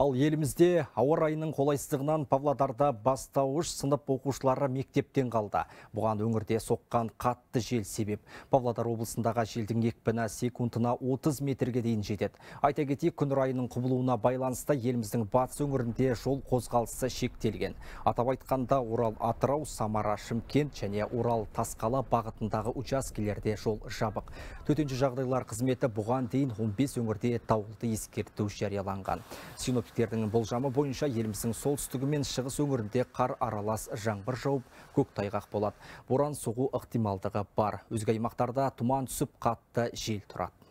Ал елімізде ауа райының қолайсыздығынан Павлодарда бастауыш сынып оқушылары мектептен қалды. Бұған өңірде соққан қатты жел себеп. Павлодар облысындағы желдің екпіні секундына 30 метрге дейін жетеді. Айта кетейік, күн райының құбылуына байланысты еліміздің батыс өңірінде жол қозғалысы шектелген. Атап айтқанда Орал Атырау, Самара, Шымкент және Орал Тасқала бағытындағы учаскелерде жол жабық. Төтенше жағдайлар қызметі бұған дейін 15 өңірде дауылды ескерту жарияланған синоптиктердің болжамы бойынша еліміздің солтүстігі мен шығыс өңірінде қар аралас жаңбыр жауып көктайғақ болады боран соғу ықтималдығы бар өзге аймақтарда тұман түсіп қатты жел тұрады